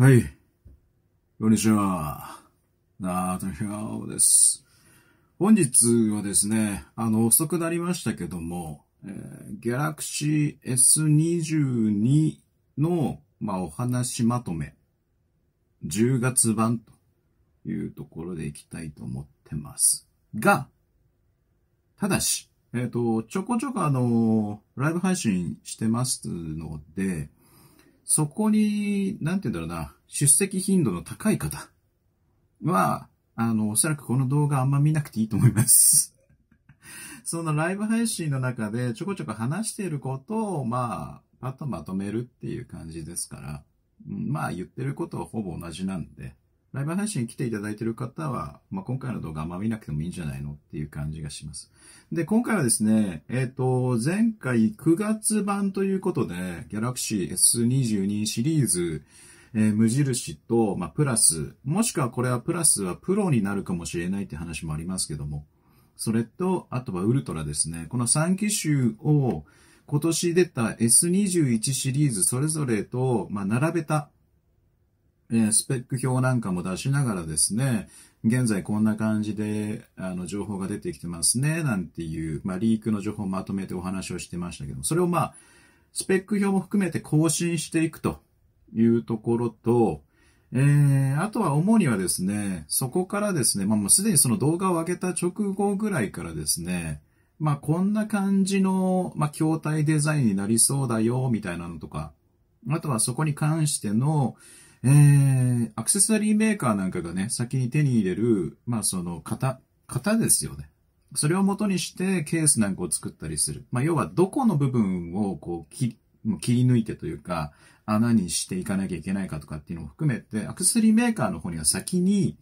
はい。こんにちは。なあ、とひゃです。本日はですね、あの、遅くなりましたけども、えー、Galaxy S22 の、まあ、お話まとめ、10月版というところでいきたいと思ってます。が、ただし、えっ、ー、と、ちょこちょこあの、ライブ配信してますので、そこに、なんて言うんだろうな、出席頻度の高い方は、あの、おそらくこの動画あんま見なくていいと思います。そのライブ配信の中でちょこちょこ話していることを、まあ、パッとまとめるっていう感じですから、まあ言ってることはほぼ同じなんで、ライブ配信来ていただいている方は、まあ、今回の動画あんま見なくてもいいんじゃないのっていう感じがします。で、今回はですね、えっ、ー、と、前回9月版ということで、Galaxy S22 シリーズ、えー、無印と、まあ、プラス、もしくはこれはプラスはプロになるかもしれないって話もありますけども、それと、あとはウルトラですね。この3機種を今年出た S21 シリーズそれぞれと、まあ、並べたえスペック表なんかも出しながらですね、現在こんな感じであの情報が出てきてますね、なんていう、まあ、リークの情報をまとめてお話をしてましたけども、それをまあ、スペック表も含めて更新していくというところと、えー、あとは主にはですね、そこからですね、まあ、もうすでにその動画を上げた直後ぐらいからですね、まあ、こんな感じの、まあ、筐体デザインになりそうだよ、みたいなのとか、あとはそこに関しての、えー、アクセサリーメーカーなんかがね、先に手に入れる、まあその型、型ですよね。それを元にしてケースなんかを作ったりする。まあ要はどこの部分をこう切り抜いてというか、穴にしていかなきゃいけないかとかっていうのも含めて、アクセサリーメーカーの方には先に、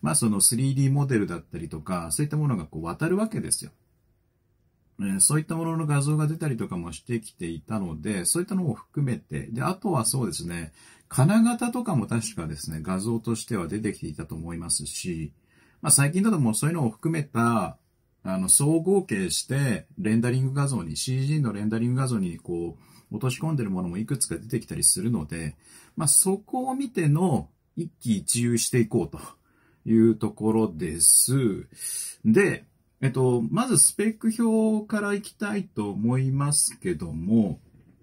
まあその 3D モデルだったりとか、そういったものがこう渡るわけですよ。えそういったものの画像が出たりとかもしてきていたので、そういったのも含めて、で、あとはそうですね、金型とかも確かですね、画像としては出てきていたと思いますし、まあ最近だともうそういうのを含めた、あの、総合計して、レンダリング画像に、CG のレンダリング画像に、こう、落とし込んでるものもいくつか出てきたりするので、まあそこを見ての一喜一憂していこうというところです。で、えっと、まずスペック表からいきたいと思いますけども、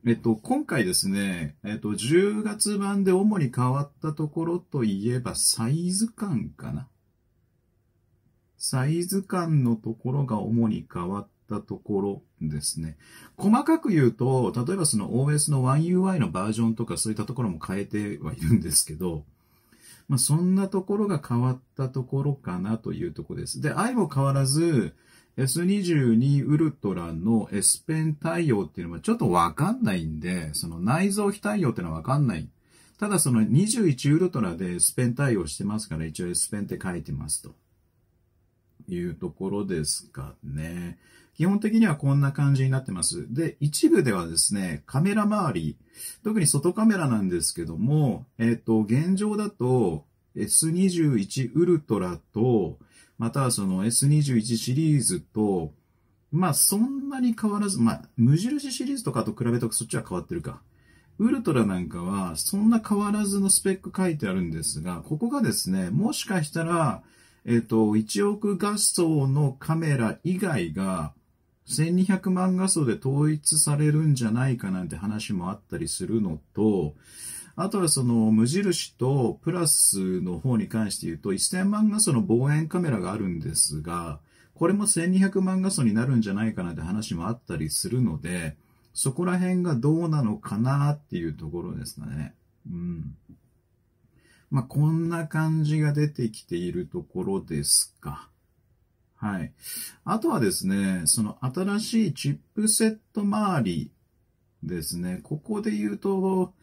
えっと、今回ですね、えっと、10月版で主に変わったところといえば、サイズ感かな。サイズ感のところが主に変わったところですね。細かく言うと、例えばその OS の 1UI のバージョンとかそういったところも変えてはいるんですけど、まあ、そんなところが変わったところかなというところです。で、相も変わらず、S22 ウルトラの S ペン対応っていうのはちょっとわかんないんで、その内蔵非対応っていうのはわかんない。ただその21ウルトラで S ペン対応してますから、一応 S ペンって書いてますと。いうところですかね。基本的にはこんな感じになってます。で、一部ではですね、カメラ周り、特に外カメラなんですけども、えっ、と、現状だと S21 ウルトラと、またはその S21 シリーズと、まあそんなに変わらず、まあ無印シリーズとかと比べとそっちは変わってるか。ウルトラなんかはそんな変わらずのスペック書いてあるんですが、ここがですね、もしかしたら、えっ、と、1億画素のカメラ以外が、1200万画素で統一されるんじゃないかなんて話もあったりするのと、あとはその無印とプラスの方に関して言うと1000万画素の望遠カメラがあるんですが、これも1200万画素になるんじゃないかなって話もあったりするので、そこら辺がどうなのかなっていうところですかね。うん。まあ、こんな感じが出てきているところですか。はい。あとはですね、その新しいチップセット周りですね。ここで言うと、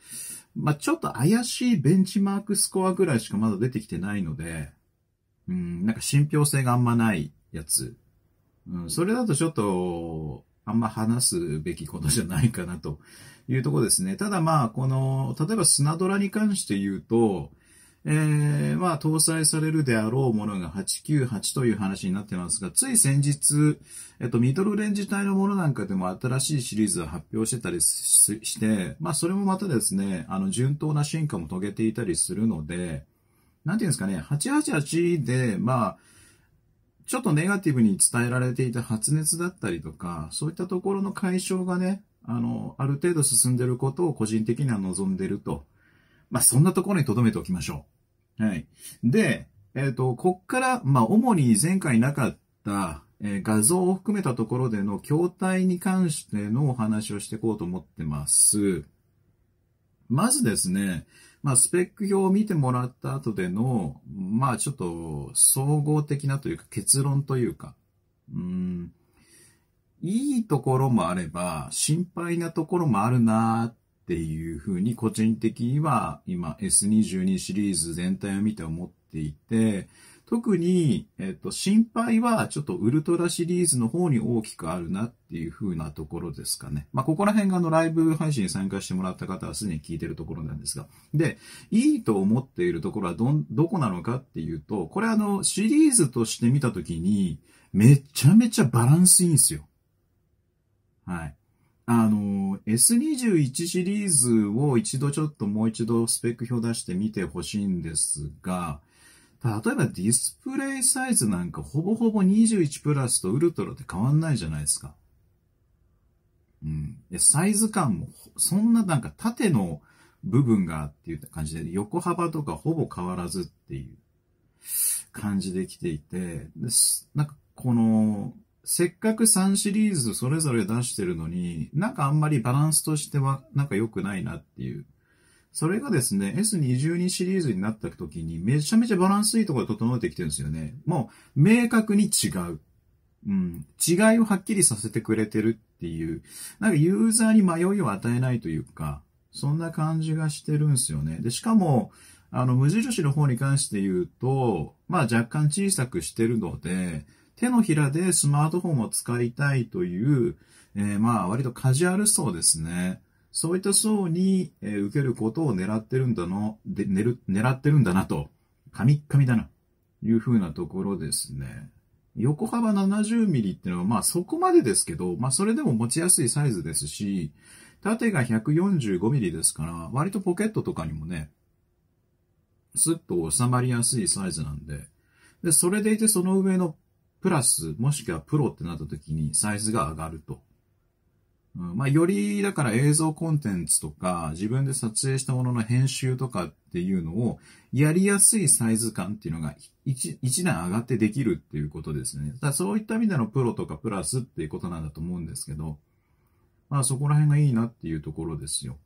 まあ、ちょっと怪しいベンチマークスコアぐらいしかまだ出てきてないので、うん、なんか信憑性があんまないやつ。うん、それだとちょっと、あんま話すべきことじゃないかなというとこですね。ただまあ、この、例えばスナドラに関して言うと、えー、まあ、搭載されるであろうものが898という話になってますが、つい先日、えっと、ミドルレンジ帯のものなんかでも新しいシリーズを発表してたりして、まあ、それもまたですね、あの、順当な進化も遂げていたりするので、なんていうんですかね、888で、まあ、ちょっとネガティブに伝えられていた発熱だったりとか、そういったところの解消がね、あの、ある程度進んでることを個人的には望んでると。まあ、そんなところに留めておきましょう。はい。で、えっ、ー、と、こっから、まあ、主に前回なかった、えー、画像を含めたところでの筐体に関してのお話をしていこうと思ってます。まずですね、まあ、スペック表を見てもらった後での、まあ、ちょっと総合的なというか結論というか、うん、いいところもあれば、心配なところもあるなっっていうふうに個人的には今 S22 シリーズ全体を見て思っていて、特に、えっと、心配はちょっとウルトラシリーズの方に大きくあるなっていう風なところですかね。まあ、ここら辺があのライブ配信に参加してもらった方はすでに聞いてるところなんですが。で、いいと思っているところはど、どこなのかっていうと、これあの、シリーズとして見たときに、めちゃめちゃバランスいいんですよ。はい。あの、S21 シリーズを一度ちょっともう一度スペック表出してみてほしいんですが、例えばディスプレイサイズなんかほぼほぼ21プラスとウルトラって変わんないじゃないですか。うん。サイズ感も、そんななんか縦の部分がっていう感じで、横幅とかほぼ変わらずっていう感じで来ていて、でなんかこのせっかく3シリーズそれぞれ出してるのに、なんかあんまりバランスとしてはなんか良くないなっていう。それがですね、S22 シリーズになった時にめちゃめちゃバランスいいところで整えてきてるんですよね。もう明確に違う。うん。違いをはっきりさせてくれてるっていう。なんかユーザーに迷いを与えないというか、そんな感じがしてるんですよね。で、しかも、あの、無印の方に関して言うと、まあ若干小さくしてるので、手のひらでスマートフォンを使いたいという、えー、まあ割とカジュアル層ですね。そういった層に、えー、受けることを狙ってるんだの、で、狙る、狙ってるんだなと、神々だな、いうふうなところですね。横幅70ミリってのは、まあそこまでですけど、まあそれでも持ちやすいサイズですし、縦が145ミリですから、割とポケットとかにもね、スッと収まりやすいサイズなんで、で、それでいてその上のプラス、もしくはプロってなった時にサイズが上がると。うん、まあ、より、だから映像コンテンツとか、自分で撮影したものの編集とかっていうのを、やりやすいサイズ感っていうのが一、一段上がってできるっていうことですね。だそういった意味でのプロとかプラスっていうことなんだと思うんですけど、まあそこら辺がいいなっていうところですよ。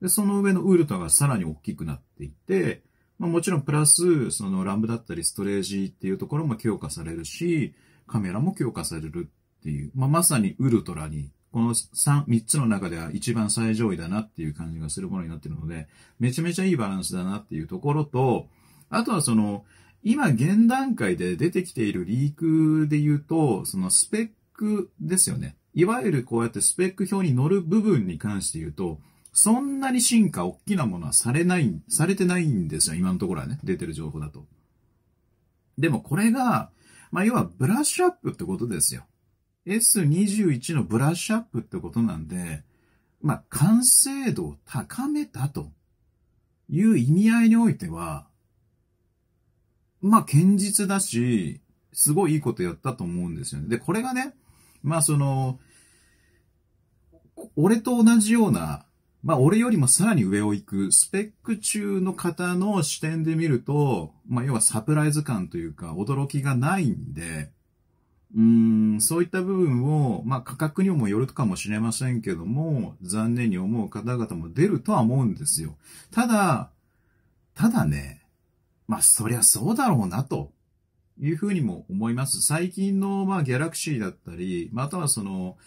で、その上のウルトがさらに大きくなっていて、まあ、もちろんプラス、そのラムだったりストレージっていうところも強化されるし、カメラも強化されるっていう、まあ、まさにウルトラに、この3、3つの中では一番最上位だなっていう感じがするものになってるので、めちゃめちゃいいバランスだなっていうところと、あとはその、今現段階で出てきているリークで言うと、そのスペックですよね。いわゆるこうやってスペック表に載る部分に関して言うと、そんなに進化、大きなものはされない、されてないんですよ。今のところはね、出てる情報だと。でもこれが、まあ、要はブラッシュアップってことですよ。S21 のブラッシュアップってことなんで、まあ、完成度を高めたという意味合いにおいては、まあ、堅実だし、すごいいいことやったと思うんですよね。で、これがね、まあ、その、俺と同じようなまあ、俺よりもさらに上を行く、スペック中の方の視点で見ると、まあ、要はサプライズ感というか、驚きがないんで、うん、そういった部分を、まあ、価格にもよるかもしれませんけども、残念に思う方々も出るとは思うんですよ。ただ、ただね、まあ、そりゃそうだろうな、というふうにも思います。最近の、まあ、ギャラクシーだったり、またはその、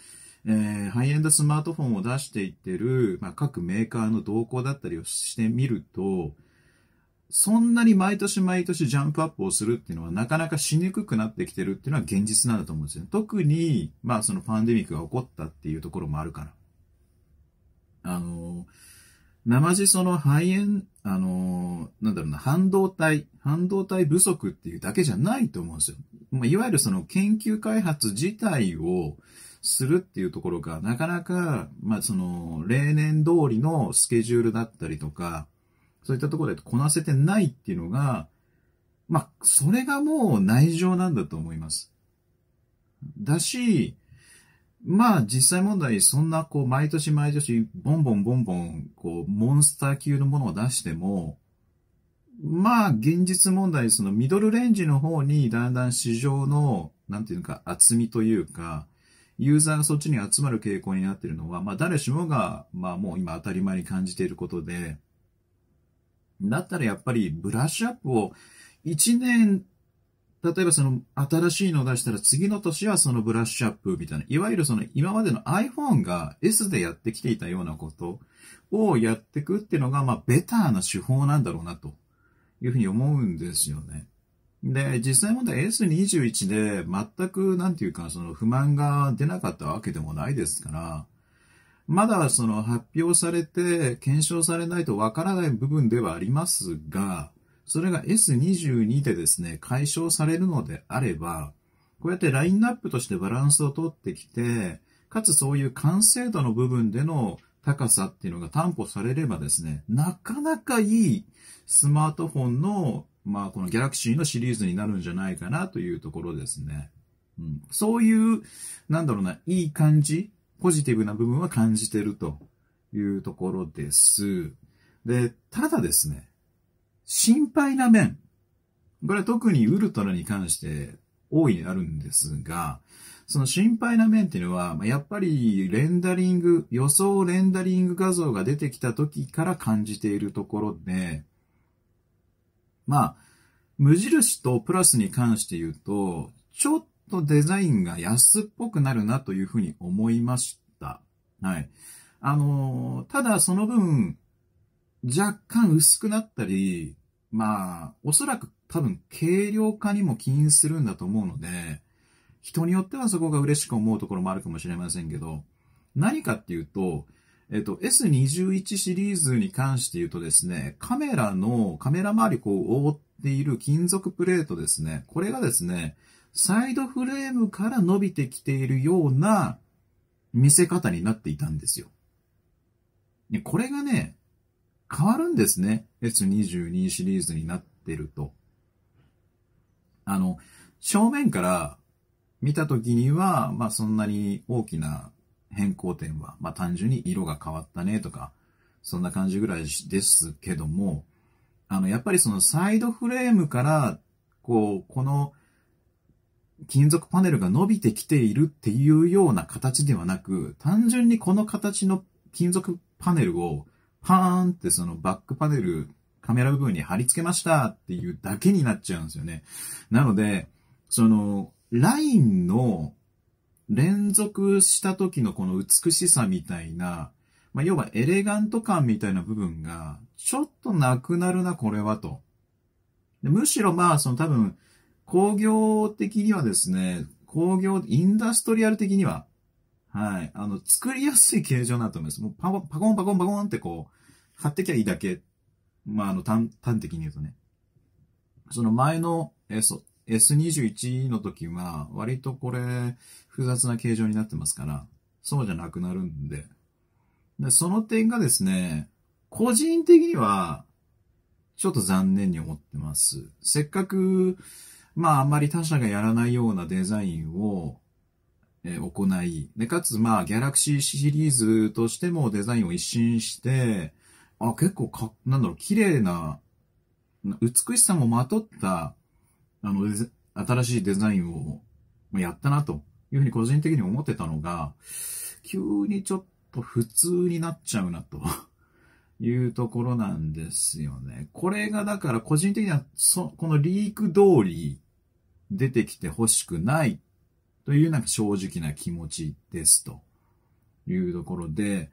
えー、ハイエンドスマートフォンを出していってる、まあ、各メーカーの動向だったりをしてみると、そんなに毎年毎年ジャンプアップをするっていうのはなかなかしにくくなってきてるっていうのは現実なんだと思うんですよ。特に、まあそのパンデミックが起こったっていうところもあるから。あの、生地その肺炎、あの、なんだろうな、半導体、半導体不足っていうだけじゃないと思うんですよ。まあ、いわゆるその研究開発自体を、するっていうところが、なかなか、まあ、その、例年通りのスケジュールだったりとか、そういったところでこなせてないっていうのが、まあ、それがもう内情なんだと思います。だし、まあ実際問題、そんなこう、毎年毎年、ボンボンボンボン、こう、モンスター級のものを出しても、まあ現実問題、そのミドルレンジの方にだんだん市場の、なんていうか、厚みというか、ユーザーがそっちに集まる傾向になっているのは、まあ、誰しもが、まあ、もう今当たり前に感じていることで、だったらやっぱりブラッシュアップを1年、例えばその新しいのを出したら次の年はそのブラッシュアップみたいな、いわゆるその今までの iPhone が S でやってきていたようなことをやっていくっていうのが、まあベターな手法なんだろうなというふうに思うんですよね。で、実際問題 S21 で全く、なんていうか、その不満が出なかったわけでもないですから、まだその発表されて検証されないとわからない部分ではありますが、それが S22 でですね、解消されるのであれば、こうやってラインナップとしてバランスをとってきて、かつそういう完成度の部分での高さっていうのが担保されればですね、なかなかいいスマートフォンのまあ、このギャラクシーのシリーズになるんじゃないかなというところですね。うん、そういう、なんだろうな、いい感じ、ポジティブな部分は感じてるというところです。で、ただですね、心配な面。これは特にウルトラに関して大いにあるんですが、その心配な面っていうのは、やっぱりレンダリング、予想レンダリング画像が出てきた時から感じているところで、まあ、無印とプラスに関して言うと、ちょっとデザインが安っぽくなるなというふうに思いました。はい。あのー、ただその分、若干薄くなったり、まあ、おそらく多分軽量化にも起因するんだと思うので、人によってはそこが嬉しく思うところもあるかもしれませんけど、何かっていうと、えっと、S21 シリーズに関して言うとですね、カメラの、カメラ周りこう覆っている金属プレートですね、これがですね、サイドフレームから伸びてきているような見せ方になっていたんですよ。これがね、変わるんですね。S22 シリーズになってると。あの、正面から見た時には、まあそんなに大きな変更点は、まあ単純に色が変わったねとか、そんな感じぐらいですけども、あの、やっぱりそのサイドフレームから、こう、この金属パネルが伸びてきているっていうような形ではなく、単純にこの形の金属パネルをパーンってそのバックパネル、カメラ部分に貼り付けましたっていうだけになっちゃうんですよね。なので、その、ラインの連続した時のこの美しさみたいな、まあ、要はエレガント感みたいな部分が、ちょっとなくなるな、これはと。でむしろまあ、その多分、工業的にはですね、工業、インダストリアル的には、はい、あの、作りやすい形状だなと思います。もうパコンパコンパコンパコンってこう、買ってきゃいいだけ。まあ、あの、端、端的に言うとね。その前の、え、そう、S21 の時は、割とこれ、複雑な形状になってますから、そうじゃなくなるんで。でその点がですね、個人的には、ちょっと残念に思ってます。せっかく、まああんまり他社がやらないようなデザインを、行い、で、かつまあギャラクシーシリーズとしてもデザインを一新して、あ、結構か、なんだろう、綺麗な、美しさもまとったあの、新しいデザインをやったなというふうに個人的に思ってたのが、急にちょっと普通になっちゃうなと いうところなんですよね。これがだから個人的にはそ、このリーク通り出てきて欲しくないというなんか正直な気持ちですというところで、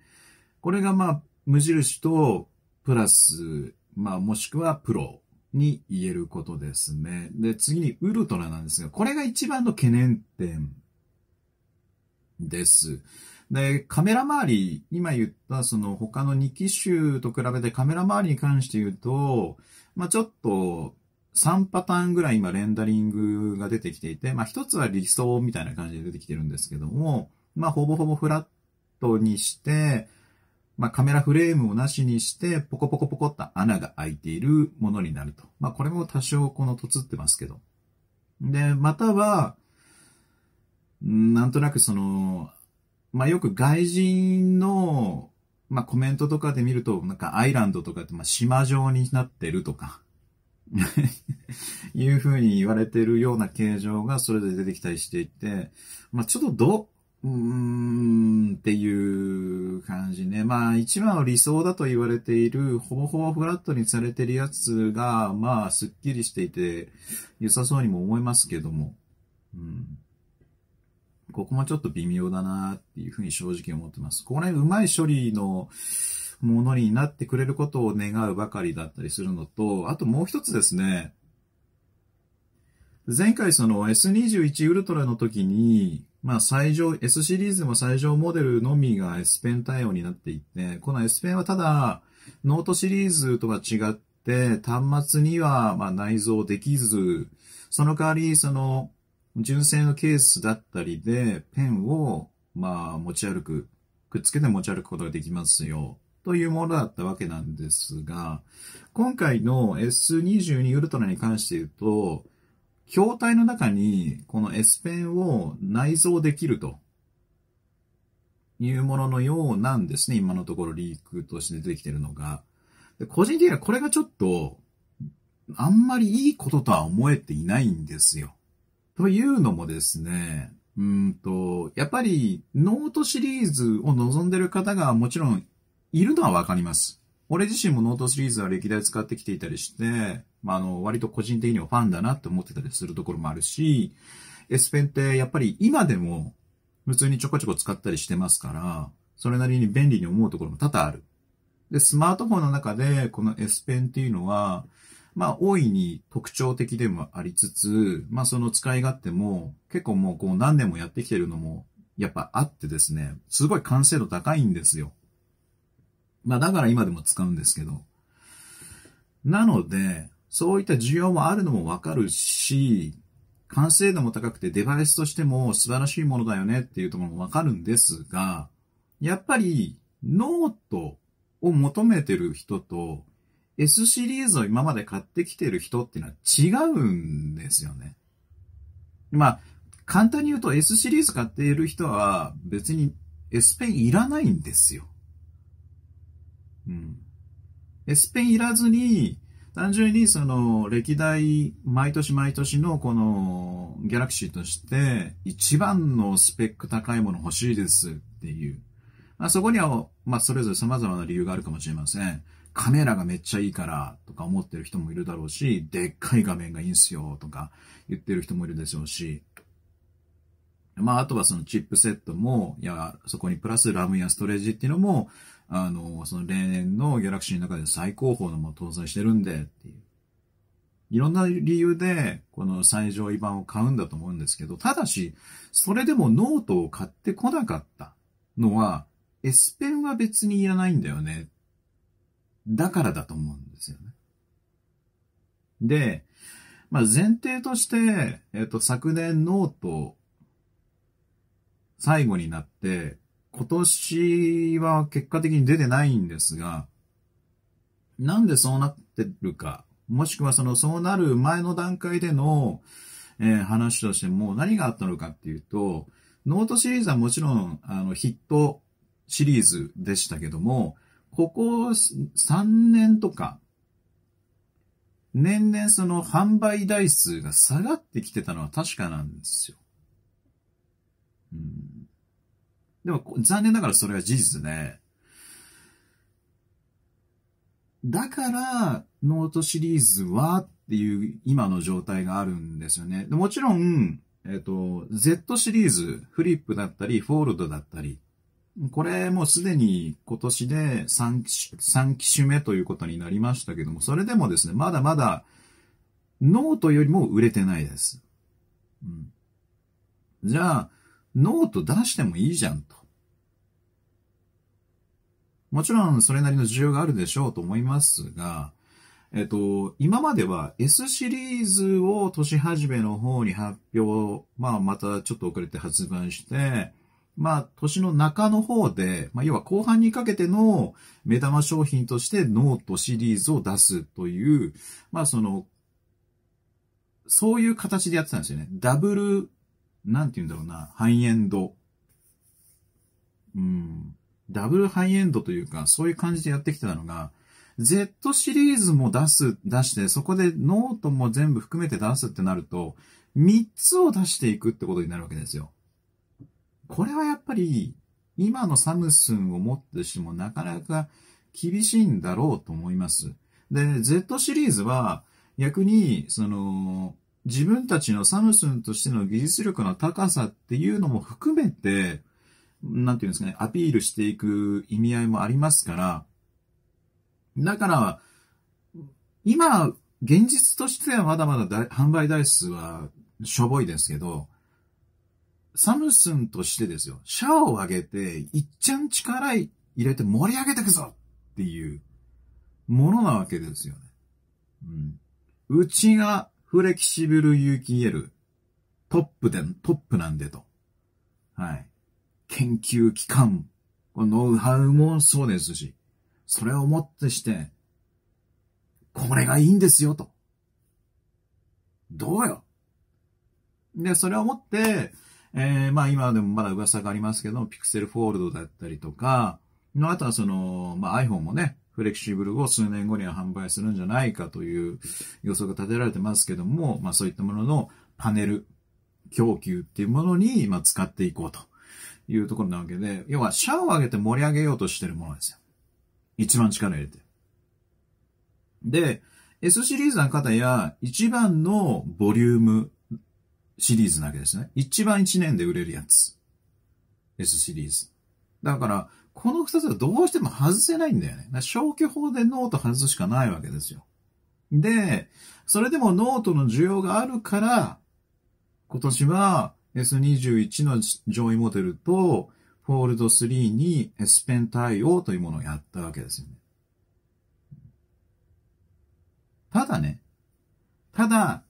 これがまあ無印とプラス、まあもしくはプロに言えることですね。で、次にウルトラなんですが、これが一番の懸念点です。で、カメラ周り、今言ったその他の2機種と比べてカメラ周りに関して言うと、まあ、ちょっと3パターンぐらい今レンダリングが出てきていて、まあ、1つは理想みたいな感じで出てきてるんですけども、まあ、ほぼほぼフラットにして、まあ、カメラフレームをなしにして、ポコポコポコっと穴が開いているものになると。まあ、これも多少このとつってますけど。で、または、なんとなくその、まあ、よく外人の、まあ、コメントとかで見ると、なんかアイランドとかって、まあ、島状になってるとか いうふうに言われてるような形状がそれで出てきたりしていて、まあ、ちょっとど、うーん、っていう感じね。まあ、一番の理想だと言われている、ほぼほぼフラットにされてるやつが、まあ、すっきりしていて、良さそうにも思いますけども。うん。ここもちょっと微妙だなっていうふうに正直思ってます。この辺、うまい処理のものになってくれることを願うばかりだったりするのと、あともう一つですね。前回その S21 ウルトラの時に、まあ最上、S シリーズでも最上モデルのみが S ペン対応になっていて、この S ペンはただ、ノートシリーズとは違って、端末にはま内蔵できず、その代わり、その、純正のケースだったりで、ペンを、まあ、持ち歩く、くっつけて持ち歩くことができますよ、というものだったわけなんですが、今回の S22 ウルトラに関して言うと、筐体の中に、この S ペンを内蔵できるというもののようなんですね。今のところリークとして出てきてるのが。で個人的にはこれがちょっと、あんまりいいこととは思えていないんですよ。というのもですね、うんと、やっぱりノートシリーズを望んでる方がもちろんいるのはわかります。俺自身もノートシリーズは歴代使ってきていたりして、まあ、あの、割と個人的にはファンだなって思ってたりするところもあるし、S ペンってやっぱり今でも普通にちょこちょこ使ったりしてますから、それなりに便利に思うところも多々ある。で、スマートフォンの中でこの S ペンっていうのは、まあ、大いに特徴的でもありつつ、まあ、その使い勝手も、結構もうこう何年もやってきてるのも、やっぱあってですね、すごい完成度高いんですよ。まあだから今でも使うんですけど。なので、そういった需要もあるのもわかるし、完成度も高くてデバイスとしても素晴らしいものだよねっていうところもわかるんですが、やっぱりノートを求めてる人と S シリーズを今まで買ってきてる人っていうのは違うんですよね。まあ、簡単に言うと S シリーズ買っている人は別に S ペンいらないんですよ。うん。スペインいらずに、単純にその歴代毎年毎年のこのギャラクシーとして一番のスペック高いもの欲しいですっていう。まあ、そこには、まあ、それぞれ様々な理由があるかもしれません。カメラがめっちゃいいからとか思ってる人もいるだろうし、でっかい画面がいいんすよとか言ってる人もいるでしょうし、まあ、あとはそのチップセットも、いや、そこにプラスラムやストレージっていうのも、あの、その例年のギャラクシーの中で最高峰のも搭載してるんで、っていう。いろんな理由で、この最上位版を買うんだと思うんですけど、ただし、それでもノートを買ってこなかったのは、S ペンは別にいらないんだよね。だからだと思うんですよね。で、まあ、前提として、えっと、昨年ノート最後になって、今年は結果的に出てないんですが、なんでそうなってるか、もしくはそのそうなる前の段階での、えー、話としても何があったのかっていうと、ノートシリーズはもちろんあのヒットシリーズでしたけども、ここ3年とか、年々その販売台数が下がってきてたのは確かなんですよ。うんでも、残念ながらそれは事実で、ね、だから、ノートシリーズはっていう今の状態があるんですよね。でもちろん、えっ、と、Z シリーズ、フリップだったり、フォールドだったり、これもうすでに今年で3機種 ,3 機種目ということになりましたけども、それでもですね、まだまだノートよりも売れてないです。うん、じゃあ、ノート出してもいいじゃんと。もちろんそれなりの需要があるでしょうと思いますが、えっと、今までは S シリーズを年始めの方に発表、まあまたちょっと遅れて発売して、まあ年の中の方で、まあ要は後半にかけての目玉商品としてノートシリーズを出すという、まあその、そういう形でやってたんですよね。ダブルなんて言うんだろうな、ハイエンド。うん。ダブルハイエンドというか、そういう感じでやってきてたのが、Z シリーズも出す、出して、そこでノートも全部含めて出すってなると、3つを出していくってことになるわけですよ。これはやっぱり、今のサムスンを持ってしてもなかなか厳しいんだろうと思います。で、Z シリーズは、逆に、その、自分たちのサムスンとしての技術力の高さっていうのも含めて、なんていうんですかね、アピールしていく意味合いもありますから、だから、今、現実としてはまだまだ販売台数はしょぼいですけど、サムスンとしてですよ、シャアを上げて、いっちゃん力入れて盛り上げていくぞっていうものなわけですよね。うん。うちがフレキシブル有機 EL、トップで、トップなんでと。はい。研究機関、ノウハウもそうですし、それをもってして、これがいいんですよと。どうよで、それをもって、えー、まあ今でもまだ噂がありますけど、ピクセルフォールドだったりとか、の、あとはその、まあ iPhone もね、フレキシブルを数年後には販売するんじゃないかという予測が立てられてますけども、まあそういったもののパネル供給っていうものに今使っていこうというところなわけで、要はシャアを上げて盛り上げようとしてるものですよ。一番力入れて。で、S シリーズの方や一番のボリュームシリーズなわけですね。一番一年で売れるやつ。S シリーズ。だから、この二つはどうしても外せないんだよね。消去法でノート外すしかないわけですよ。で、それでもノートの需要があるから、今年は S21 の上位モデルと、フォールド3に S ペン対応というものをやったわけですよね。ただね、ただ、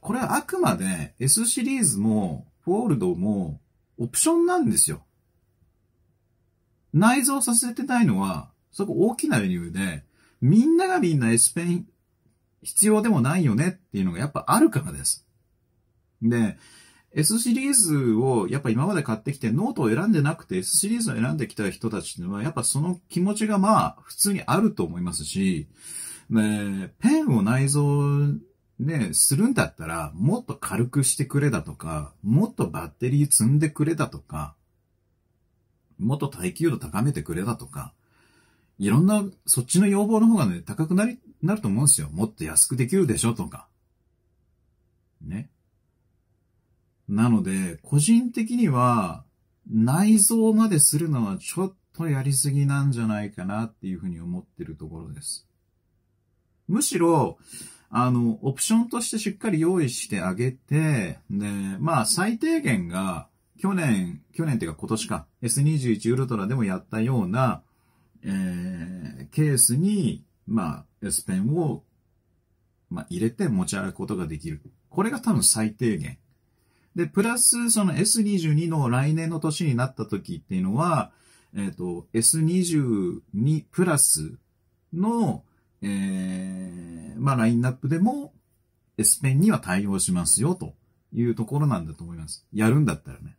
これはあくまで S シリーズもフォールドもオプションなんですよ。内蔵させてないのは、そこ大きな理由で、みんながみんな S ペン必要でもないよねっていうのがやっぱあるからです。で、S シリーズをやっぱ今まで買ってきてノートを選んでなくて S シリーズを選んできた人たちっていうのはやっぱその気持ちがまあ普通にあると思いますし、ね、ペンを内蔵ね、するんだったらもっと軽くしてくれだとか、もっとバッテリー積んでくれだとか、もっと耐久度高めてくれだとか、いろんな、そっちの要望の方がね、高くなり、なると思うんですよ。もっと安くできるでしょとか。ね。なので、個人的には、内臓までするのはちょっとやりすぎなんじゃないかなっていうふうに思ってるところです。むしろ、あの、オプションとしてしっかり用意してあげて、で、まあ最低限が、去年、去年っていうか今年か、S21 ウルトラでもやったような、えー、ケースに、まあ、S ペンを、まあ、入れて持ち歩くことができる。これが多分最低限。で、プラス、その S22 の来年の年になった時っていうのは、えっ、ー、と、S22 プラスの、えー、まあ、ラインナップでも、S ペンには対応しますよ、というところなんだと思います。やるんだったらね。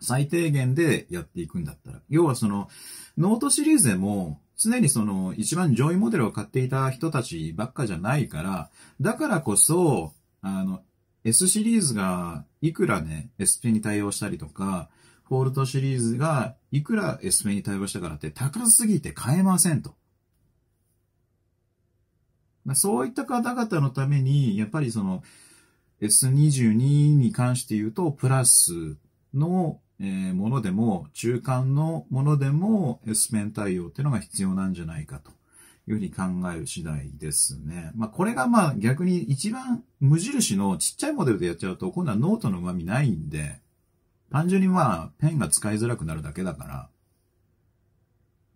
最低限でやっていくんだったら。要はその、ノートシリーズでも、常にその、一番上位モデルを買っていた人たちばっかじゃないから、だからこそ、あの、S シリーズがいくらね、S ペンに対応したりとか、フォールトシリーズがいくら S ペンに対応したからって高すぎて買えませんと。そういった方々のために、やっぱりその S22 に関して言うと、プラスの、えー、ものでも、中間のものでも S ペン対応っていうのが必要なんじゃないかというふうに考える次第ですね。まあ、これがまあ逆に一番無印のちっちゃいモデルでやっちゃうと、今度はノートの旨味ないんで、単純にまあペンが使いづらくなるだけだから、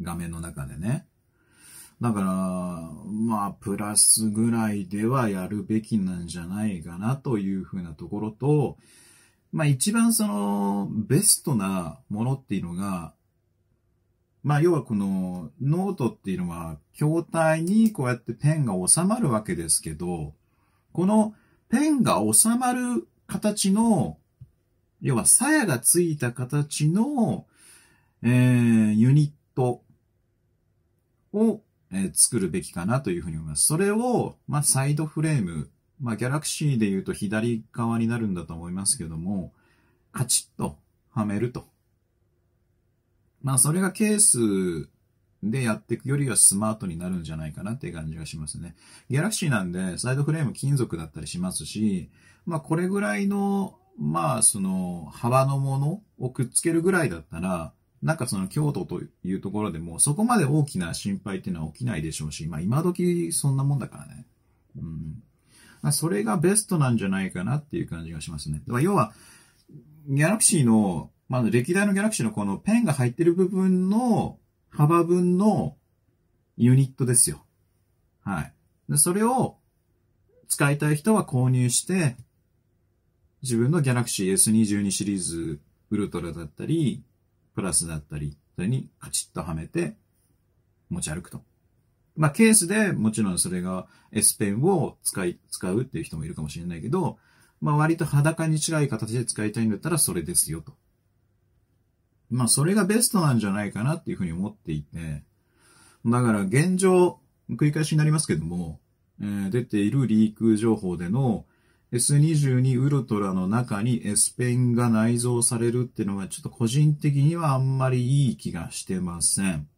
画面の中でね。だから、まあ、プラスぐらいではやるべきなんじゃないかなというふうなところと、まあ一番そのベストなものっていうのが、まあ要はこのノートっていうのは筐体にこうやってペンが収まるわけですけど、このペンが収まる形の、要は鞘がついた形の、えー、ユニットを、えー、作るべきかなというふうに思います。それを、まあ、サイドフレームまあ、ギャラクシーで言うと左側になるんだと思いますけども、カチッとはめると。まあ、それがケースでやっていくよりはスマートになるんじゃないかなっていう感じがしますね。ギャラクシーなんで、サイドフレーム金属だったりしますし、まあ、これぐらいの、まあ、その、幅のものをくっつけるぐらいだったら、なんかその強度というところでも、そこまで大きな心配っていうのは起きないでしょうし、まあ今時そんなもんだからね。うん。あ、それがベストなんじゃないかなっていう感じがしますね。だから要は、ギャラクシーの、まあ、歴代のギャラクシーのこのペンが入ってる部分の幅分のユニットですよ。はい。でそれを使いたい人は購入して、自分のギャラクシー S22 シリーズウルトラだったり、プラスだったり、それにカチッとはめて持ち歩くと。まあ、ケースでもちろんそれが S ペンを使い、使うっていう人もいるかもしれないけど、まあ、割と裸に近い形で使いたいんだったらそれですよと。まあ、それがベストなんじゃないかなっていうふうに思っていて、だから現状、繰り返しになりますけども、えー、出ているリーク情報での S22 ウルトラの中に S ペンが内蔵されるっていうのはちょっと個人的にはあんまりいい気がしてません。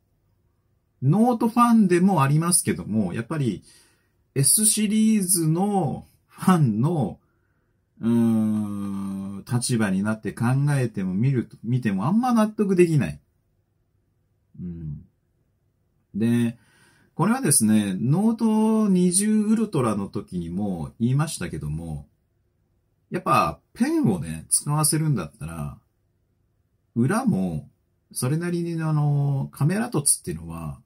ノートファンでもありますけども、やっぱり S シリーズのファンの、うーん、立場になって考えても見ると、見てもあんま納得できない。うん。で、これはですね、ノート20ウルトラの時にも言いましたけども、やっぱペンをね、使わせるんだったら、裏も、それなりにあの、カメラ凸っていうのは、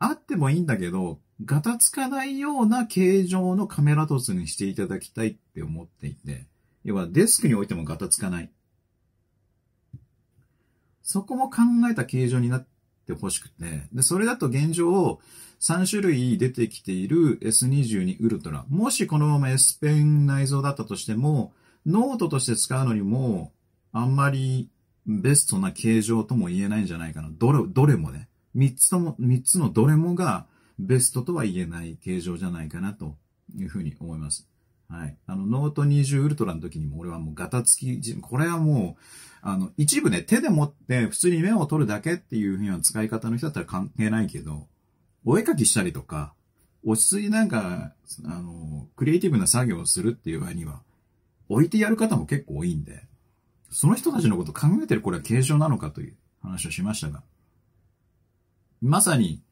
あってもいいんだけど、ガタつかないような形状のカメラ凸にしていただきたいって思っていて、要はデスクに置いてもガタつかない。そこも考えた形状になってほしくて、で、それだと現状、3種類出てきている S22 ウルトラ。もしこのまま S ペン内蔵だったとしても、ノートとして使うのにも、あんまりベストな形状とも言えないんじゃないかな。どれ、どれもね。三つとも、三つのどれもがベストとは言えない形状じゃないかなというふうに思います。はい。あの、ノート20ウルトラの時にも俺はもうガタつき、これはもう、あの、一部ね、手で持って普通に目を取るだけっていうふうな使い方の人だったら関係ないけど、お絵かきしたりとか、落ち着いてなんか、あの、クリエイティブな作業をするっていう場合には、置いてやる方も結構多いんで、その人たちのこと考えてるこれは形状なのかという話をしましたが、まさに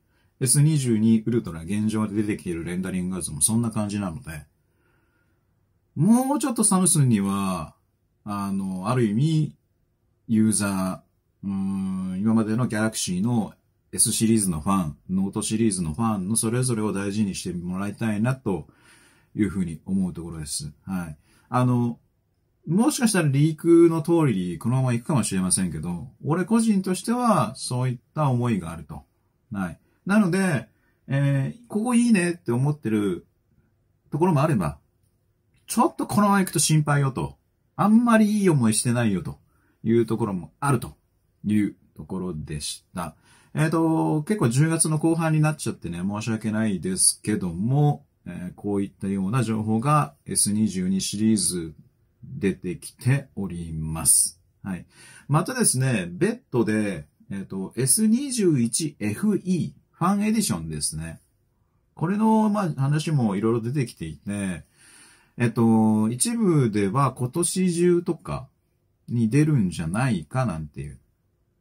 S22 ウルトラ現状で出てきているレンダリング画像もそんな感じなので、もうちょっとサムスンには、あの、ある意味、ユーザー、うーん、今までのギャラクシーの S シリーズのファン、ノートシリーズのファンのそれぞれを大事にしてもらいたいなというふうに思うところです。はい。あの、もしかしたらリークの通りにこのまま行くかもしれませんけど、俺個人としてはそういった思いがあると。はい。なので、えー、ここいいねって思ってるところもあれば、ちょっとこのまま行くと心配よと、あんまりいい思いしてないよというところもあるというところでした。えっ、ー、と、結構10月の後半になっちゃってね、申し訳ないですけども、えー、こういったような情報が S22 シリーズ出てきております。はい。またですね、ベッドでえっ、ー、と、S21FE、ファンエディションですね。これの、まあ、話もいろいろ出てきていて、えっ、ー、と、一部では今年中とかに出るんじゃないかなんていう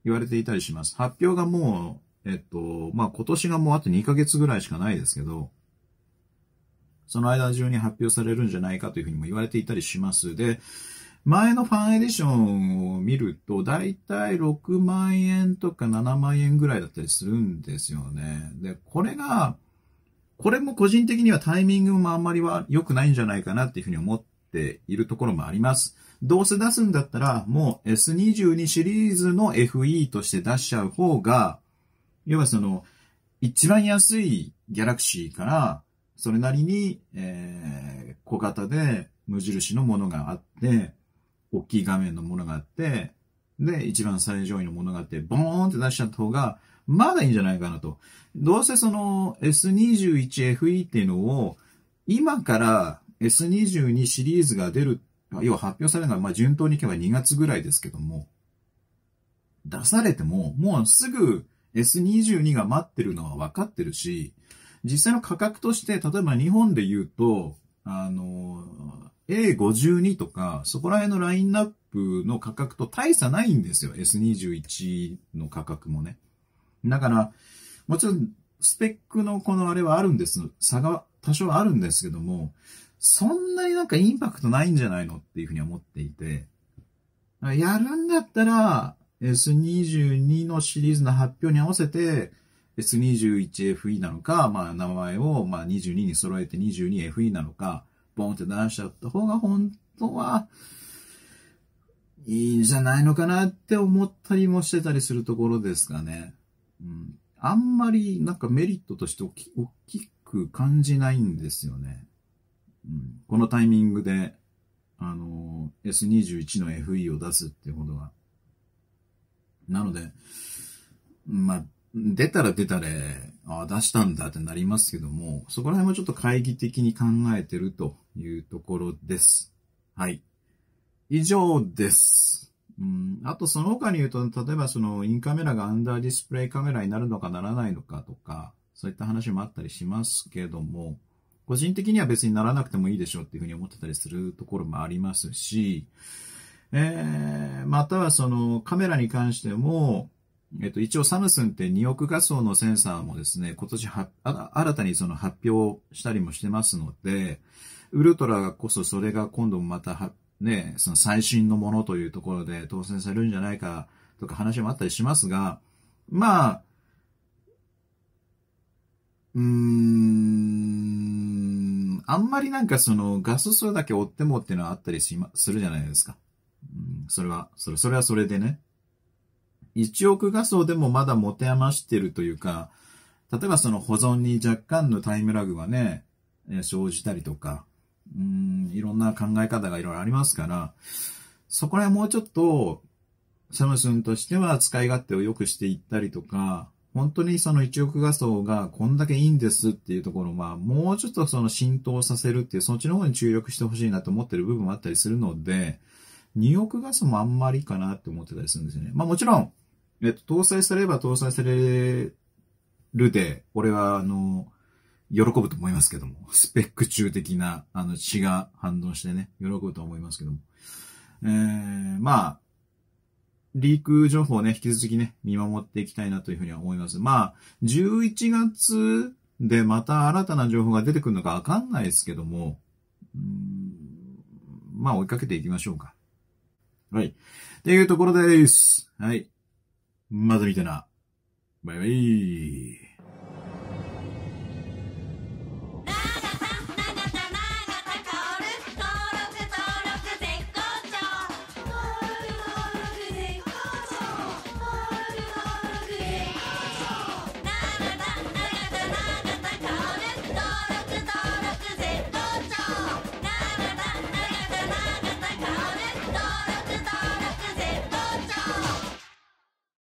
言われていたりします。発表がもう、えっ、ー、と、まあ、今年がもうあと2ヶ月ぐらいしかないですけど、その間中に発表されるんじゃないかというふうにも言われていたりします。で、前のファンエディションを見ると、だいたい6万円とか7万円ぐらいだったりするんですよね。で、これが、これも個人的にはタイミングもあんまりは良くないんじゃないかなっていうふうに思っているところもあります。どうせ出すんだったら、もう S22 シリーズの FE として出しちゃう方が、要はその、一番安いギャラクシーから、それなりに、えー、小型で無印のものがあって、大きい画面のものがあって、で、一番最上位のものがあって、ボーンって出しちゃった方が、まだいいんじゃないかなと。どうせその S21FE っていうのを、今から S22 シリーズが出る、要は発表されるのは、まあ順当にいけば2月ぐらいですけども、出されても、もうすぐ S22 が待ってるのは分かってるし、実際の価格として、例えば日本で言うと、あの、A52 とか、そこら辺のラインナップの価格と大差ないんですよ。S21 の価格もね。だから、もちろん、スペックのこのあれはあるんです。差が多少あるんですけども、そんなになんかインパクトないんじゃないのっていうふうに思っていて、やるんだったら、S22 のシリーズの発表に合わせて、S21FE なのか、まあ名前をまあ22に揃えて 22FE なのか、ボンって出しちゃった方が本当は、いいんじゃないのかなって思ったりもしてたりするところですかね。うん。あんまりなんかメリットとして大きく感じないんですよね。うん。このタイミングで、あの、S21 の FE を出すっていうことが。なので、まあ、出たら出たで、ああ、出したんだってなりますけども、そこら辺もちょっと懐疑的に考えてるというところです。はい。以上です。うん、あとその他に言うと、例えばそのインカメラがアンダーディスプレイカメラになるのかならないのかとか、そういった話もあったりしますけども、個人的には別にならなくてもいいでしょうっていうふうに思ってたりするところもありますし、えー、またはそのカメラに関しても、えっと、一応サムスンって2億画素のセンサーもですね、今年は、新たにその発表したりもしてますので、ウルトラこそそれが今度またね、その最新のものというところで当選されるんじゃないかとか話もあったりしますが、まあ、うーん、あんまりなんかその画素数だけ追ってもっていうのはあったりし、ま、するじゃないですか。うん、それは、それ、それはそれでね。1億画素でもまだ持て余してるというか、例えばその保存に若干のタイムラグがね、生じたりとか、うん、いろんな考え方がいろいろありますから、そこら辺もうちょっと、サムスンとしては使い勝手を良くしていったりとか、本当にその1億画素がこんだけいいんですっていうところは、もうちょっとその浸透させるっていう、そっちの方に注力してほしいなと思ってる部分もあったりするので、2億画素もあんまりかなって思ってたりするんですよね。まあもちろん、えっと、搭載されれば搭載されるで、俺は、あの、喜ぶと思いますけども。スペック中的な、あの、血が反応してね、喜ぶと思いますけども。えー、まあ、リーク情報をね、引き続きね、見守っていきたいなというふうには思います。まあ、11月でまた新たな情報が出てくるのかわかんないですけども、まあ、追いかけていきましょうか。はい。っていうところです。はい。まだ見てな。バイバイ。